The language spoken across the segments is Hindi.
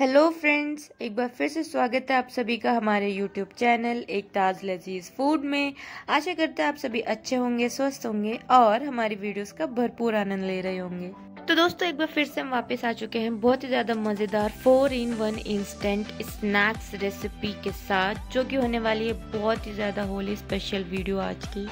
हेलो फ्रेंड्स एक बार फिर से स्वागत है आप सभी का हमारे यूट्यूब चैनल एक ताज लजीज फूड में आशा करते हैं आप सभी अच्छे होंगे स्वस्थ होंगे और हमारी वीडियोस का भरपूर आनंद ले रहे होंगे तो दोस्तों एक बार फिर से हम वापस आ चुके हैं बहुत ही ज़्यादा मज़ेदार four in one instant snacks recipe के साथ जो की होने वाली है बहुत ही ज़्यादा होली स्पेशल वीडियो आज की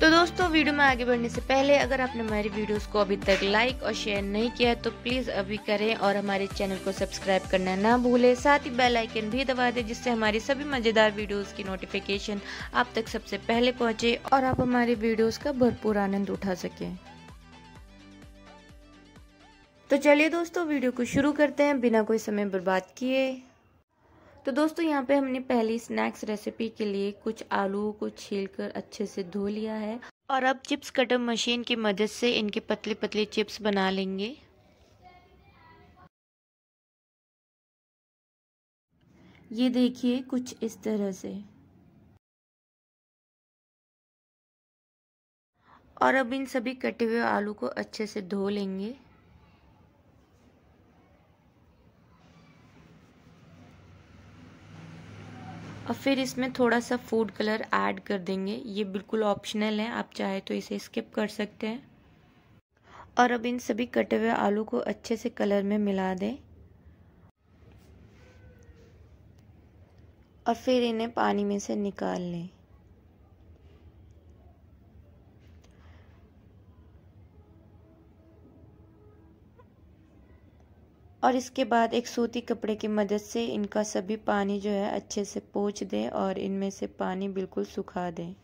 तो दोस्तों वीडियो में आगे बढ़ने से पहले अगर आपने हमारी वीडियोस को अभी तक लाइक और शेयर नहीं किया है तो प्लीज़ अभी करें और हमारे चैनल को सब्सक्राइब करना ना भूलें साथ ही बेल आइकन भी दबा दें जिससे हमारी सभी मज़ेदार वीडियोस की नोटिफिकेशन आप तक सबसे पहले पहुंचे और आप हमारी वीडियोस का भरपूर आनंद उठा सकें तो चलिए दोस्तों वीडियो को शुरू करते हैं बिना कोई समय बर्बाद किए तो दोस्तों यहाँ पे हमने पहली स्नैक्स रेसिपी के लिए कुछ आलू को छीलकर अच्छे से धो लिया है और अब चिप्स कटर मशीन की मदद से इनके पतले पतले चिप्स बना लेंगे ये देखिए कुछ इस तरह से और अब इन सभी कटे हुए आलू को अच्छे से धो लेंगे और फिर इसमें थोड़ा सा फूड कलर ऐड कर देंगे ये बिल्कुल ऑप्शनल है आप चाहे तो इसे स्किप कर सकते हैं और अब इन सभी कटे हुए आलू को अच्छे से कलर में मिला दें और फिर इन्हें पानी में से निकाल लें और इसके बाद एक सूती कपड़े की मदद से इनका सभी पानी जो है अच्छे से पोछ दें और इनमें से पानी बिल्कुल सुखा दें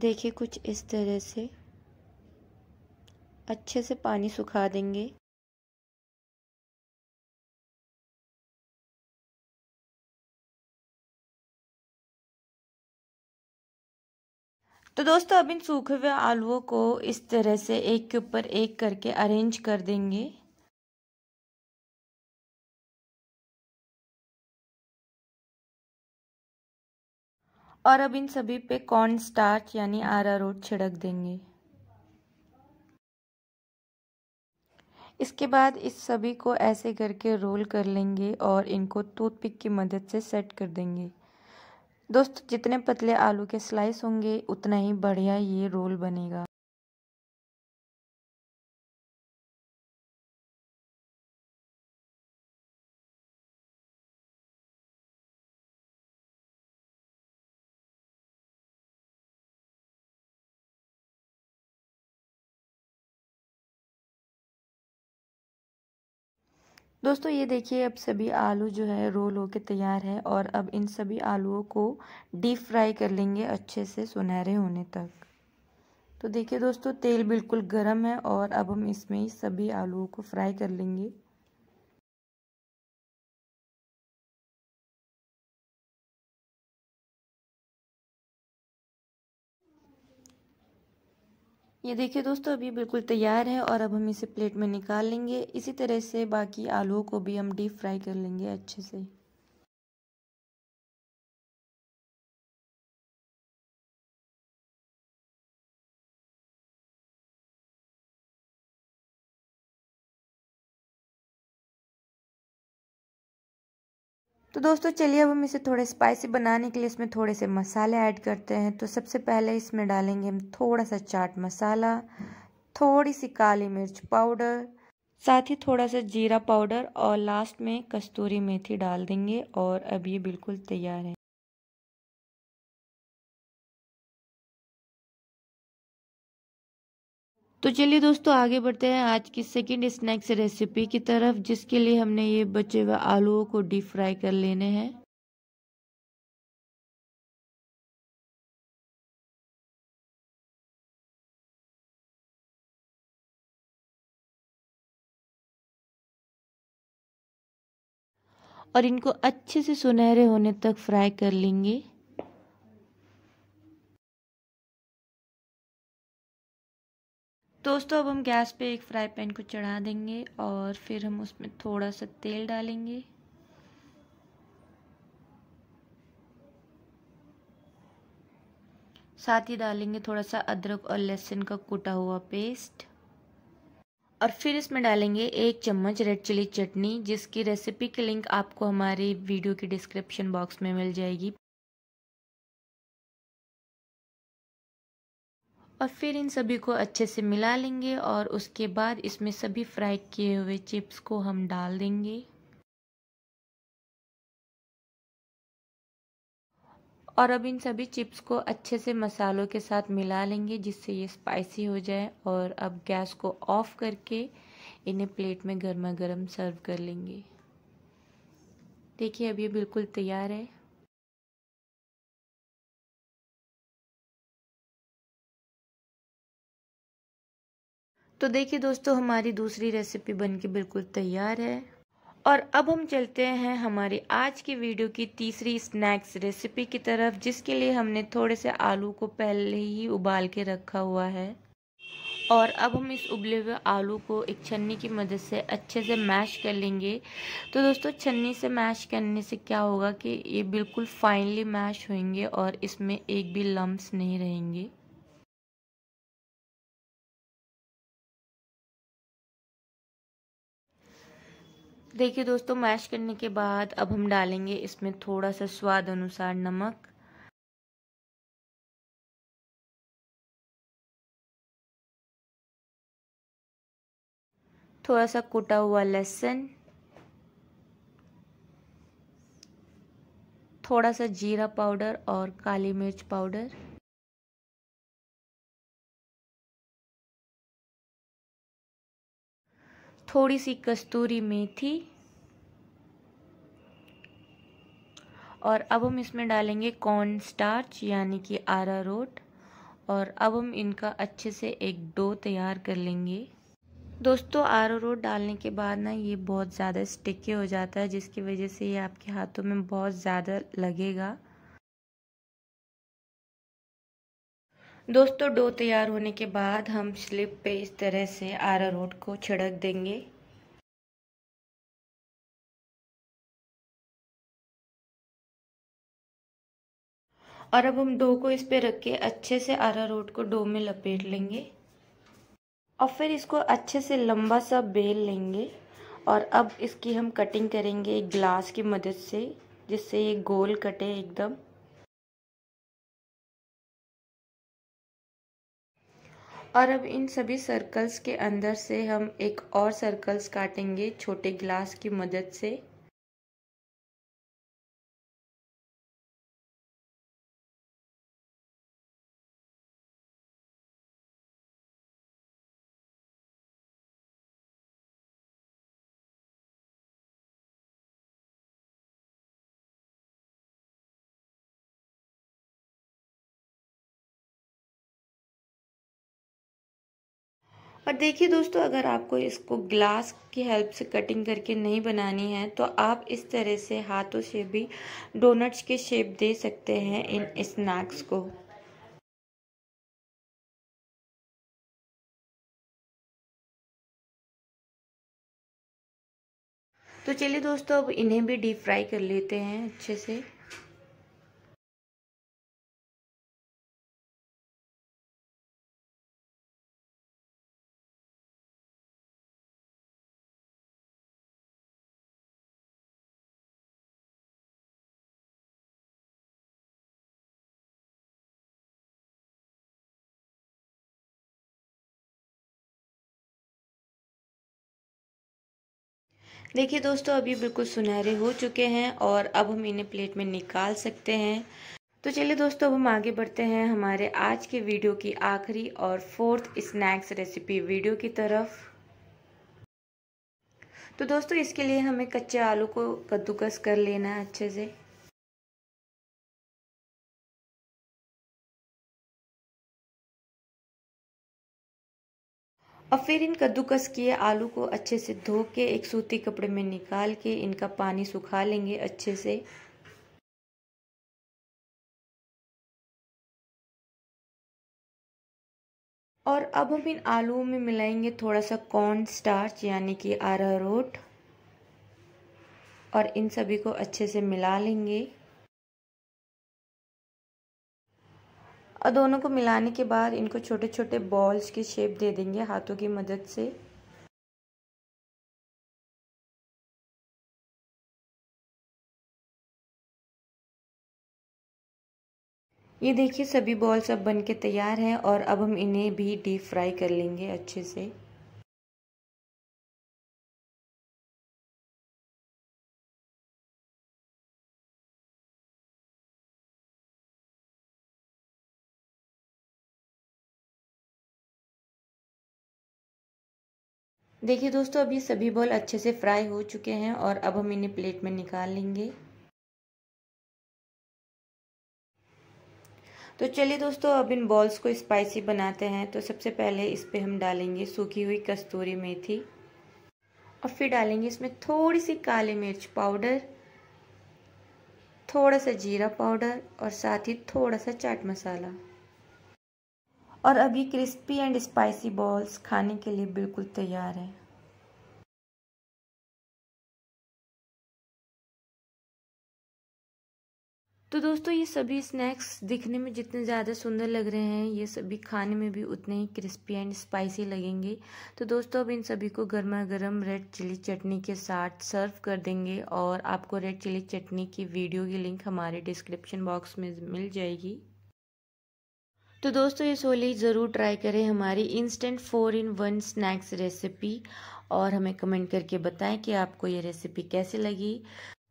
देखिए कुछ इस तरह से अच्छे से पानी सुखा देंगे तो दोस्तों अब इन सूखे हुए आलुओं को इस तरह से एक के ऊपर एक करके अरेंज कर देंगे और अब इन सभी पे कॉर्न स्टार्च यानी आरा रोट छिड़क देंगे इसके बाद इस सभी को ऐसे करके रोल कर लेंगे और इनको टूथपिक की मदद से सेट कर देंगे दोस्तों जितने पतले आलू के स्लाइस होंगे उतना ही बढ़िया ये रोल बनेगा दोस्तों ये देखिए अब सभी आलू जो है रोल होके तैयार है और अब इन सभी आलूओं को डीप फ्राई कर लेंगे अच्छे से सुनहरे होने तक तो देखिए दोस्तों तेल बिल्कुल गर्म है और अब हम इसमें सभी आलूओं को फ्राई कर लेंगे ये देखिए दोस्तों अभी बिल्कुल तैयार है और अब हम इसे प्लेट में निकाल लेंगे इसी तरह से बाकी आलू को भी हम डीप फ्राई कर लेंगे अच्छे से तो दोस्तों चलिए अब हम इसे थोड़े स्पाइसी बनाने के लिए इसमें थोड़े से मसाले ऐड करते हैं तो सबसे पहले इसमें डालेंगे हम थोड़ा सा चाट मसाला थोड़ी सी काली मिर्च पाउडर साथ ही थोड़ा सा जीरा पाउडर और लास्ट में कस्तूरी मेथी डाल देंगे और अब ये बिल्कुल तैयार है तो चलिए दोस्तों आगे बढ़ते हैं आज की सेकंड स्नैक्स रेसिपी की तरफ जिसके लिए हमने ये बचे हुए आलूओं को डीप फ्राई कर लेने हैं और इनको अच्छे से सुनहरे होने तक फ्राई कर लेंगे दोस्तों अब हम गैस पे एक फ्राई पैन को चढ़ा देंगे और फिर हम उसमें थोड़ा सा तेल डालेंगे साथ ही डालेंगे थोड़ा सा अदरक और लहसुन का कूटा हुआ पेस्ट और फिर इसमें डालेंगे एक चम्मच रेड चिली चटनी जिसकी रेसिपी की लिंक आपको हमारे वीडियो के डिस्क्रिप्शन बॉक्स में मिल जाएगी और फिर इन सभी को अच्छे से मिला लेंगे और उसके बाद इसमें सभी फ्राई किए हुए चिप्स को हम डाल देंगे और अब इन सभी चिप्स को अच्छे से मसालों के साथ मिला लेंगे जिससे ये स्पाइसी हो जाए और अब गैस को ऑफ करके इन्हें प्लेट में गर्मा गर्म सर्व कर लेंगे देखिए अब ये बिल्कुल तैयार है तो देखिए दोस्तों हमारी दूसरी रेसिपी बन के बिल्कुल तैयार है और अब हम चलते हैं हमारी आज की वीडियो की तीसरी स्नैक्स रेसिपी की तरफ जिसके लिए हमने थोड़े से आलू को पहले ही उबाल के रखा हुआ है और अब हम इस उबले हुए आलू को एक छन्नी की मदद से अच्छे से मैश कर लेंगे तो दोस्तों छन्नी से मैश करने से क्या होगा कि ये बिल्कुल फाइनली मैश होंगे और इसमें एक भी लम्ब नहीं रहेंगे देखिए दोस्तों मैश करने के बाद अब हम डालेंगे इसमें थोड़ा सा स्वाद अनुसार नमक थोड़ा सा कुटा हुआ लहसुन थोड़ा सा जीरा पाउडर और काली मिर्च पाउडर थोड़ी सी कस्तूरी मेथी और अब हम इसमें डालेंगे कॉर्न स्टार्च यानी कि आरा रोट और अब हम इनका अच्छे से एक डो तैयार कर लेंगे दोस्तों आरा रोट डालने के बाद ना ये बहुत ज़्यादा स्टिकी हो जाता है जिसकी वजह से ये आपके हाथों में बहुत ज़्यादा लगेगा दोस्तों डो तैयार होने के बाद हम स्लिप पे इस तरह से रोट को छिड़क देंगे और अब हम डो को इस पे रख के अच्छे से रोट को डो में लपेट लेंगे और फिर इसको अच्छे से लंबा सा बेल लेंगे और अब इसकी हम कटिंग करेंगे एक ग्लास की मदद से जिससे ये गोल कटे एकदम और अब इन सभी सर्कल्स के अंदर से हम एक और सर्कल्स काटेंगे छोटे ग्लास की मदद से और देखिए दोस्तों अगर आपको इसको ग्लास की हेल्प से कटिंग करके नहीं बनानी है तो आप इस तरह से हाथों से भी डोनट्स के शेप दे सकते हैं इन स्नैक्स को तो चलिए दोस्तों अब इन्हें भी डीप फ्राई कर लेते हैं अच्छे से देखिए दोस्तों अभी बिल्कुल सुनहरे हो चुके हैं और अब हम इन्हें प्लेट में निकाल सकते हैं तो चलिए दोस्तों अब हम आगे बढ़ते हैं हमारे आज के वीडियो की आखिरी और फोर्थ स्नैक्स रेसिपी वीडियो की तरफ तो दोस्तों इसके लिए हमें कच्चे आलू को कद्दूकस कर लेना है अच्छे से अब फिर इन कद्दूकस किए आलू को अच्छे से धो के एक सूती कपड़े में निकाल के इनका पानी सुखा लेंगे अच्छे से और अब हम इन आलूओं में मिलाएंगे थोड़ा सा कॉर्न स्टार्च यानी कि आरारोट और इन सभी को अच्छे से मिला लेंगे और दोनों को मिलाने के बाद इनको छोटे छोटे बॉल्स की शेप दे देंगे हाथों की मदद से ये देखिए सभी बॉल्स अब बन के तैयार हैं और अब हम इन्हें भी डीप फ्राई कर लेंगे अच्छे से देखिए दोस्तों अभी सभी बॉल अच्छे से फ्राई हो चुके हैं और अब हम इन्हें प्लेट में निकाल लेंगे तो चलिए दोस्तों अब इन बॉल्स को स्पाइसी बनाते हैं तो सबसे पहले इस पे हम डालेंगे सूखी हुई कस्तूरी मेथी और फिर डालेंगे इसमें थोड़ी सी काली मिर्च पाउडर थोड़ा सा जीरा पाउडर और साथ ही थोड़ा सा चाट मसाला और अब ये क्रिस्पी एंड स्पाइसी बॉल्स खाने के लिए बिल्कुल तैयार हैं तो दोस्तों ये सभी स्नैक्स दिखने में जितने ज़्यादा सुंदर लग रहे हैं ये सभी खाने में भी उतने ही क्रिस्पी एंड स्पाइसी लगेंगे तो दोस्तों अब इन सभी को गर्मा गर्म रेड चिली चटनी के साथ सर्व कर देंगे और आपको रेड चिली चटनी की वीडियो की लिंक हमारे डिस्क्रिप्शन बॉक्स में मिल जाएगी तो दोस्तों ये सोली ज़रूर ट्राई करें हमारी instant four in one snacks recipe और हमें कमेंट करके बताएं कि आपको ये रेसिपी कैसे लगी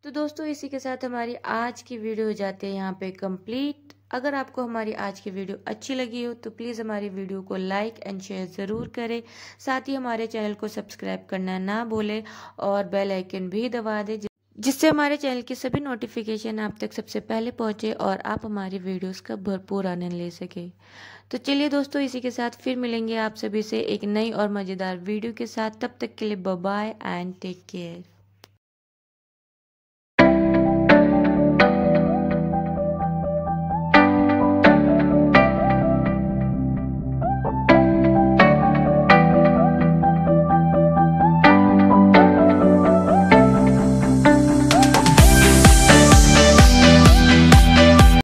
तो दोस्तों इसी के साथ हमारी आज की वीडियो हो जाती है यहाँ पे कंप्लीट अगर आपको हमारी आज की वीडियो अच्छी लगी हो तो प्लीज़ हमारी वीडियो को लाइक एंड शेयर ज़रूर करें साथ ही हमारे चैनल को सब्सक्राइब करना ना भूलें और बेल आइकन भी दबा दें जिससे हमारे चैनल की सभी नोटिफिकेशन आप तक सबसे पहले पहुंचे और आप हमारी वीडियोस का भरपूर आनंद ले सके तो चलिए दोस्तों इसी के साथ फिर मिलेंगे आप सभी से एक नई और मज़ेदार वीडियो के साथ तब तक के लिए बाय एंड टेक केयर